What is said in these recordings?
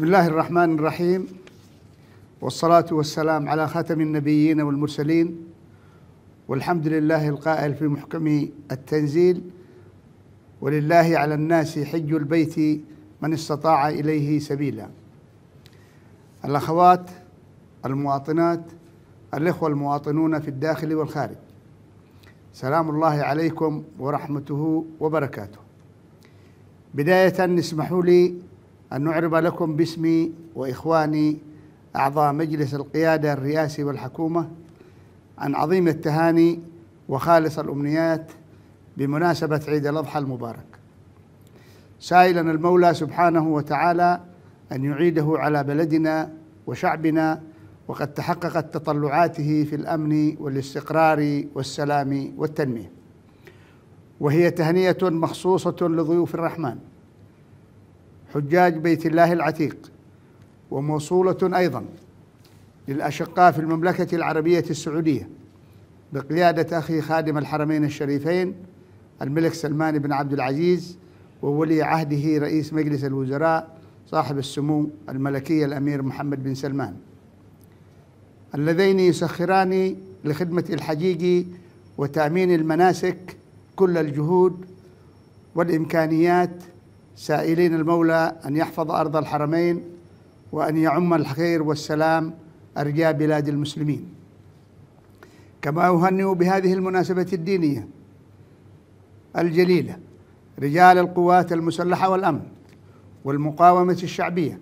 بسم الله الرحمن الرحيم والصلاة والسلام على خاتم النبيين والمرسلين والحمد لله القائل في محكم التنزيل ولله على الناس حج البيت من استطاع إليه سبيلا الأخوات المواطنات الإخوة المواطنون في الداخل والخارج سلام الله عليكم ورحمته وبركاته بداية اسمحوا لي أن نعرب لكم باسمي وإخواني أعضاء مجلس القيادة الرئاسي والحكومة عن عظيم التهاني وخالص الأمنيات بمناسبة عيد الأضحى المبارك سائلا المولى سبحانه وتعالى أن يعيده على بلدنا وشعبنا وقد تحققت تطلعاته في الأمن والاستقرار والسلام والتنمية وهي تهنئة مخصوصة لضيوف الرحمن حجاج بيت الله العتيق وموصولة أيضا للأشقاء في المملكة العربية السعودية بقيادة أخي خادم الحرمين الشريفين الملك سلمان بن عبد العزيز وولي عهده رئيس مجلس الوزراء صاحب السمو الملكي الأمير محمد بن سلمان اللذين يسخران لخدمة الحجيج وتأمين المناسك كل الجهود والإمكانيات سائلين المولى أن يحفظ أرض الحرمين وأن يعم الخير والسلام أرجاء بلاد المسلمين كما أهنئ بهذه المناسبة الدينية الجليلة رجال القوات المسلحة والأمن والمقاومة الشعبية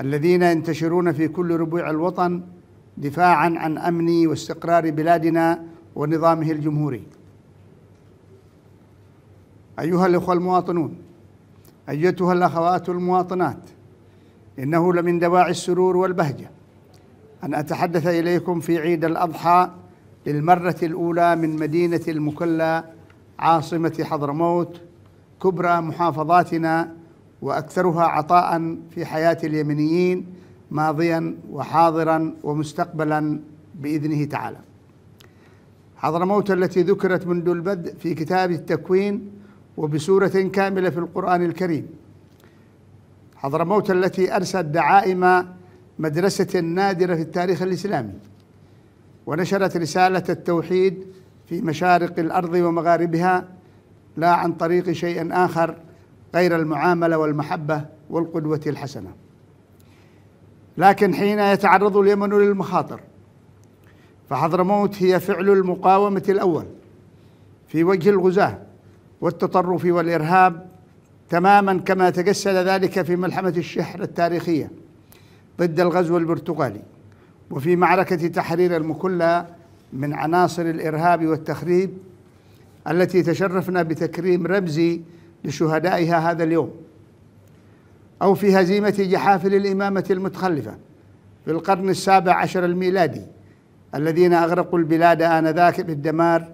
الذين ينتشرون في كل ربوع الوطن دفاعا عن أمن واستقرار بلادنا ونظامه الجمهوري أيها الإخوة المواطنون أيتها الأخوات المواطنات إنه لمن دواعي السرور والبهجة أن أتحدث إليكم في عيد الأضحى للمرة الأولى من مدينة المكلا عاصمة حضرموت كبرى محافظاتنا وأكثرها عطاء في حياة اليمنيين ماضيا وحاضرا ومستقبلا بإذنه تعالى حضرموت التي ذكرت منذ البدء في كتاب التكوين وبسورة كاملة في القرآن الكريم حضرموت التي أرسلت دعائم مدرسة نادرة في التاريخ الإسلامي ونشرت رسالة التوحيد في مشارق الأرض ومغاربها لا عن طريق شيء آخر غير المعاملة والمحبة والقدوة الحسنة لكن حين يتعرض اليمن للمخاطر فحضرموت هي فعل المقاومة الأول في وجه الغزاة والتطرف والإرهاب تماما كما تجسد ذلك في ملحمة الشحر التاريخية ضد الغزو البرتغالي وفي معركة تحرير المكلة من عناصر الإرهاب والتخريب التي تشرفنا بتكريم رمزي لشهدائها هذا اليوم أو في هزيمة جحافل الإمامة المتخلفة في القرن السابع عشر الميلادي الذين أغرقوا البلاد آنذاك بالدمار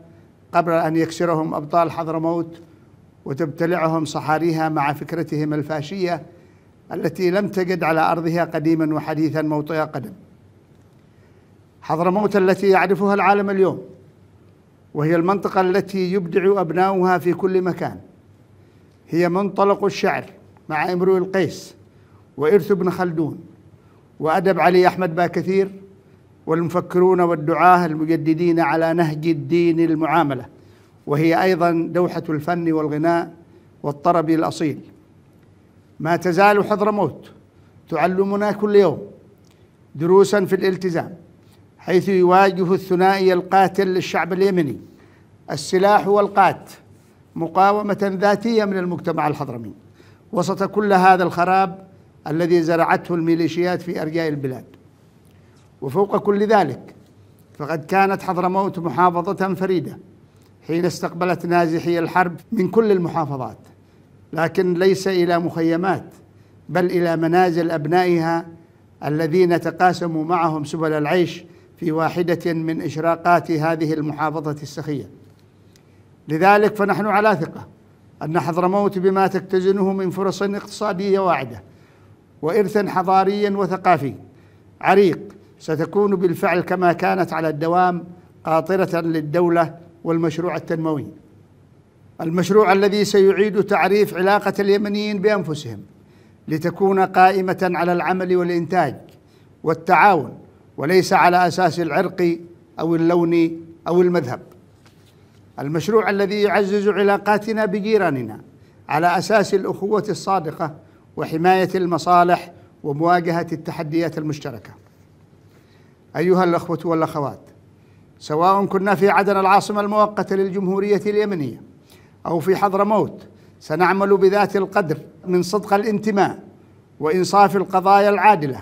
قبل أن يكسرهم أبطال حضرموت وتبتلعهم صحاريها مع فكرتهم الفاشية التي لم تجد على أرضها قديما وحديثا موطئ قدم حضرموت التي يعرفها العالم اليوم وهي المنطقة التي يبدع أبناؤها في كل مكان هي منطلق الشعر مع امرؤ القيس وإرث بن خلدون وأدب علي أحمد باكثير والمفكرون والدعاة المجددين على نهج الدين المعاملة وهي أيضا دوحة الفن والغناء والطرب الأصيل ما تزال حضرموت تعلمنا كل يوم دروسا في الالتزام حيث يواجه الثنائي القاتل للشعب اليمني السلاح والقات مقاومة ذاتية من المجتمع الحضرمي وسط كل هذا الخراب الذي زرعته الميليشيات في أرجاء البلاد وفوق كل ذلك فقد كانت حضرموت محافظة فريدة حين استقبلت نازحي الحرب من كل المحافظات لكن ليس إلى مخيمات بل إلى منازل أبنائها الذين تقاسموا معهم سبل العيش في واحدة من إشراقات هذه المحافظة السخية لذلك فنحن على ثقة أن حضرموت بما تكتزنه من فرص اقتصادية واعدة وإرث حضاري وثقافي عريق ستكون بالفعل كما كانت على الدوام قاطرة للدولة والمشروع التنموي المشروع الذي سيعيد تعريف علاقة اليمنيين بأنفسهم لتكون قائمة على العمل والإنتاج والتعاون وليس على أساس العرق أو اللون أو المذهب المشروع الذي يعزز علاقاتنا بجيراننا على أساس الأخوة الصادقة وحماية المصالح ومواجهة التحديات المشتركه أيها الأخوة والأخوات سواء كنا في عدن العاصمة المؤقتة للجمهورية اليمنية أو في حضرموت سنعمل بذات القدر من صدق الانتماء وإنصاف القضايا العادلة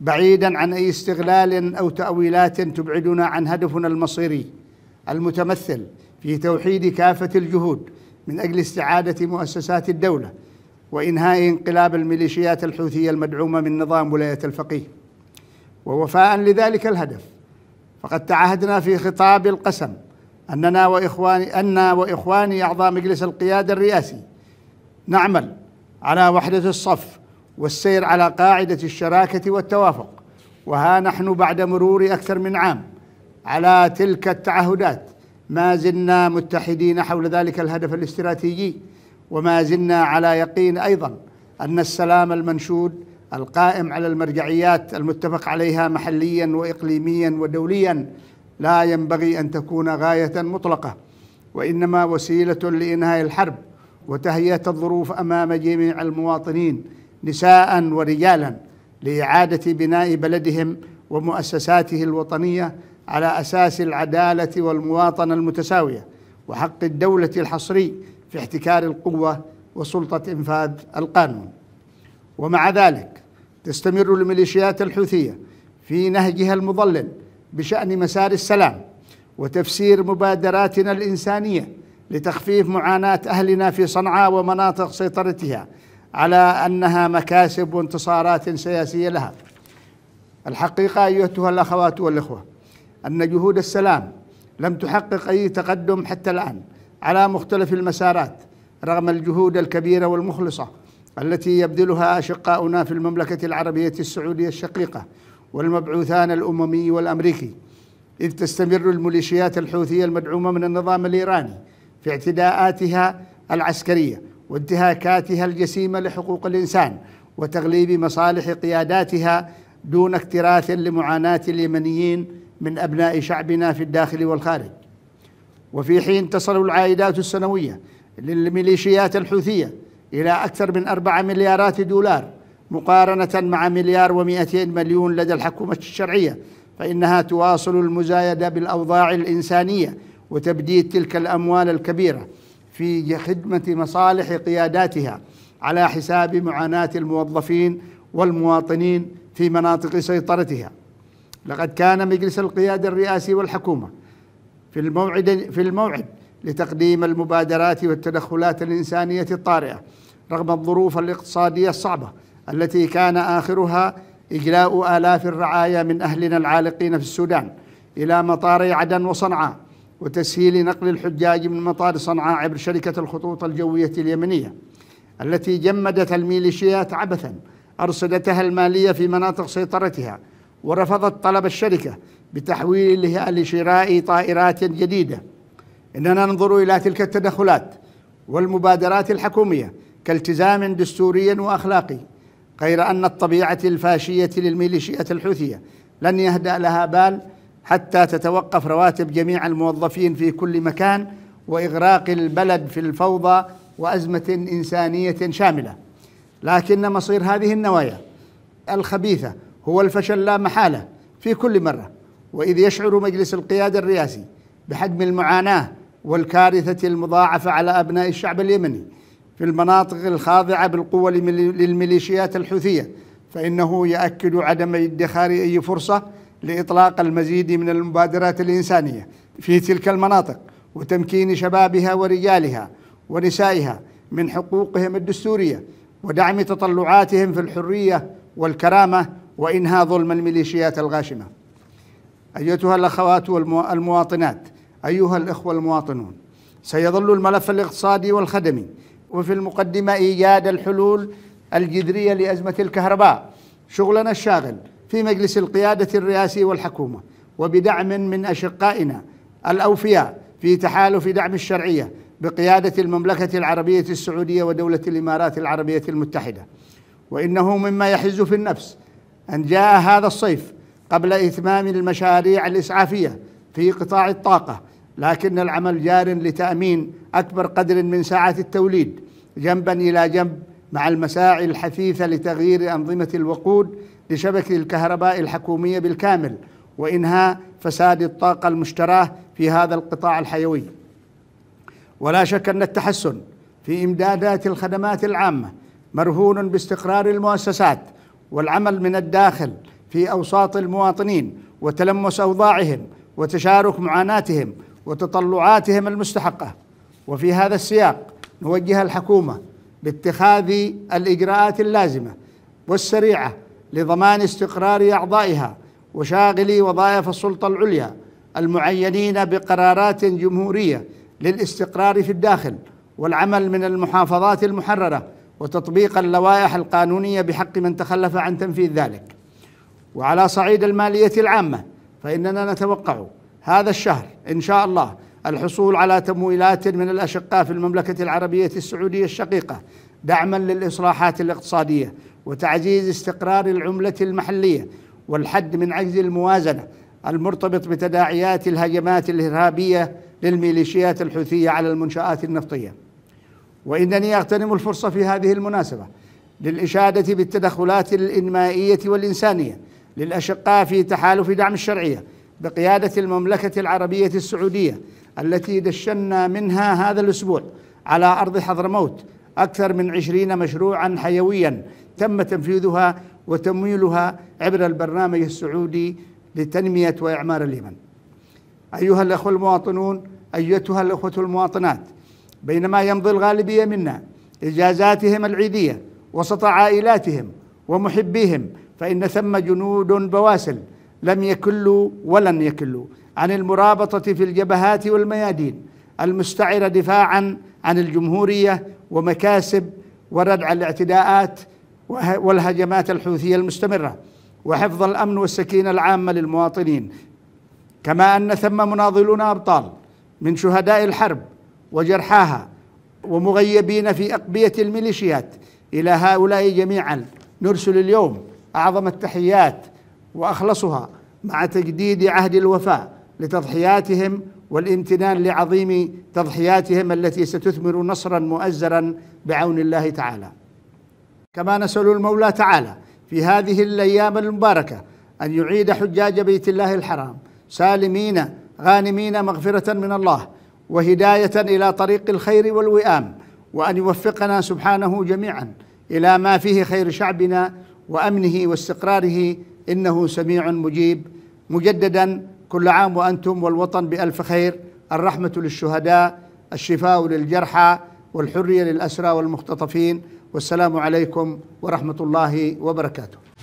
بعيدا عن أي استغلال أو تأويلات تبعدنا عن هدفنا المصيري المتمثل في توحيد كافة الجهود من أجل استعادة مؤسسات الدولة وإنهاء انقلاب الميليشيات الحوثية المدعومة من نظام ولاية الفقيه ووفاء لذلك الهدف فقد تعهدنا في خطاب القسم أننا وإخواني أنا وإخواني أعضاء مجلس القيادة الرئاسي نعمل على وحدة الصف والسير على قاعدة الشراكة والتوافق وها نحن بعد مرور أكثر من عام على تلك التعهدات ما زلنا متحدين حول ذلك الهدف الاستراتيجي وما زلنا على يقين أيضا أن السلام المنشود القائم على المرجعيات المتفق عليها محليا واقليميا ودوليا لا ينبغي ان تكون غايه مطلقه وانما وسيله لانهاء الحرب وتهيئه الظروف امام جميع المواطنين نساء ورجالا لاعاده بناء بلدهم ومؤسساته الوطنيه على اساس العداله والمواطنه المتساويه وحق الدوله الحصري في احتكار القوه وسلطه انفاذ القانون ومع ذلك تستمر الميليشيات الحوثية في نهجها المضلل بشأن مسار السلام وتفسير مبادراتنا الإنسانية لتخفيف معاناة أهلنا في صنعاء ومناطق سيطرتها على أنها مكاسب وانتصارات سياسية لها الحقيقة أيها الأخوات والإخوة أن جهود السلام لم تحقق أي تقدم حتى الآن على مختلف المسارات رغم الجهود الكبيرة والمخلصة التي يبذلها أشقاؤنا في المملكة العربية السعودية الشقيقة والمبعوثان الأممي والأمريكي إذ تستمر الميليشيات الحوثية المدعومة من النظام الإيراني في اعتداءاتها العسكرية وانتهاكاتها الجسيمة لحقوق الإنسان وتغليب مصالح قياداتها دون اكتراث لمعاناة اليمنيين من أبناء شعبنا في الداخل والخارج وفي حين تصل العائدات السنوية للميليشيات الحوثية إلى أكثر من أربعة مليارات دولار مقارنة مع مليار ومئتين مليون لدى الحكومة الشرعية فإنها تواصل المزايدة بالأوضاع الإنسانية وتبديد تلك الأموال الكبيرة في خدمة مصالح قياداتها على حساب معاناة الموظفين والمواطنين في مناطق سيطرتها لقد كان مجلس القيادة الرئاسي والحكومة في الموعد في الموعد لتقديم المبادرات والتدخلات الإنسانية الطارئة رغم الظروف الاقتصادية الصعبة التي كان آخرها إجلاء آلاف الرعايا من أهلنا العالقين في السودان إلى مطاري عدن وصنعاء وتسهيل نقل الحجاج من مطار صنعاء عبر شركة الخطوط الجوية اليمنية التي جمدت الميليشيات عبثا أرصدتها المالية في مناطق سيطرتها ورفضت طلب الشركة بتحويلها لشراء طائرات جديدة إننا ننظر إلى تلك التدخلات والمبادرات الحكومية كالتزام دستوري واخلاقي غير ان الطبيعه الفاشيه للميليشيات الحوثيه لن يهدا لها بال حتى تتوقف رواتب جميع الموظفين في كل مكان واغراق البلد في الفوضى وازمه انسانيه شامله لكن مصير هذه النوايا الخبيثه هو الفشل لا محاله في كل مره واذ يشعر مجلس القياده الرئاسي بحجم المعاناه والكارثه المضاعفه على ابناء الشعب اليمني في المناطق الخاضعة بالقوة للميليشيات الحوثية فإنه يؤكد عدم ادخار أي فرصة لإطلاق المزيد من المبادرات الإنسانية في تلك المناطق وتمكين شبابها ورجالها ونسائها من حقوقهم الدستورية ودعم تطلعاتهم في الحرية والكرامة وإنهاء ظلم الميليشيات الغاشمة أيتها الأخوات والمواطنات أيها الإخوة المواطنون سيظل الملف الاقتصادي والخدمي وفي المقدمة إيجاد الحلول الجذرية لأزمة الكهرباء شغلنا الشاغل في مجلس القيادة الرئاسي والحكومة وبدعم من أشقائنا الأوفياء في تحالف دعم الشرعية بقيادة المملكة العربية السعودية ودولة الإمارات العربية المتحدة وإنه مما يحز في النفس أن جاء هذا الصيف قبل إتمام المشاريع الإسعافية في قطاع الطاقة لكن العمل جار لتأمين أكبر قدر من ساعات التوليد جنبا إلى جنب مع المساعي الحثيثة لتغيير أنظمة الوقود لشبكة الكهرباء الحكومية بالكامل وإنهاء فساد الطاقة المشتراة في هذا القطاع الحيوي ولا شك أن التحسن في إمدادات الخدمات العامة مرهون باستقرار المؤسسات والعمل من الداخل في أوساط المواطنين وتلمس أوضاعهم وتشارك معاناتهم وتطلعاتهم المستحقه وفي هذا السياق نوجه الحكومه باتخاذ الاجراءات اللازمه والسريعه لضمان استقرار اعضائها وشاغلي وظائف السلطه العليا المعينين بقرارات جمهوريه للاستقرار في الداخل والعمل من المحافظات المحرره وتطبيق اللوائح القانونيه بحق من تخلف عن تنفيذ ذلك وعلى صعيد الماليه العامه فاننا نتوقع هذا الشهر إن شاء الله الحصول على تمويلات من الأشقاء في المملكة العربية السعودية الشقيقة دعما للإصلاحات الاقتصادية وتعزيز استقرار العملة المحلية والحد من عجز الموازنة المرتبط بتداعيات الهجمات الإرهابية للميليشيات الحوثية على المنشآت النفطية وإنني أغتنم الفرصة في هذه المناسبة للإشادة بالتدخلات الإنمائية والإنسانية للأشقاء في تحالف دعم الشرعية بقيادة المملكة العربية السعودية التي دشنا منها هذا الأسبوع على أرض حضرموت أكثر من عشرين مشروعا حيويا تم تنفيذها وتمويلها عبر البرنامج السعودي لتنمية وإعمار اليمن أيها الأخوة المواطنون أيتها الأخوة المواطنات بينما يمضي الغالبية منا إجازاتهم العيدية وسط عائلاتهم ومحبيهم فإن ثم جنود بواسل لم يكلوا ولن يكلوا عن المرابطة في الجبهات والميادين المستعرة دفاعا عن الجمهورية ومكاسب وردع الاعتداءات والهجمات الحوثية المستمرة وحفظ الأمن والسكينة العامة للمواطنين كما أن ثم مناضلون أبطال من شهداء الحرب وجرحاها ومغيبين في أقبية الميليشيات إلى هؤلاء جميعا نرسل اليوم أعظم التحيات واخلصها مع تجديد عهد الوفاء لتضحياتهم والامتنان لعظيم تضحياتهم التي ستثمر نصرا مؤزرا بعون الله تعالى. كما نسال المولى تعالى في هذه الايام المباركه ان يعيد حجاج بيت الله الحرام سالمين غانمين مغفره من الله وهدايه الى طريق الخير والوئام وان يوفقنا سبحانه جميعا الى ما فيه خير شعبنا وامنه واستقراره إنه سميع مجيب مجددا كل عام وأنتم والوطن بألف خير الرحمة للشهداء الشفاء للجرحى والحرية للأسرى والمختطفين والسلام عليكم ورحمة الله وبركاته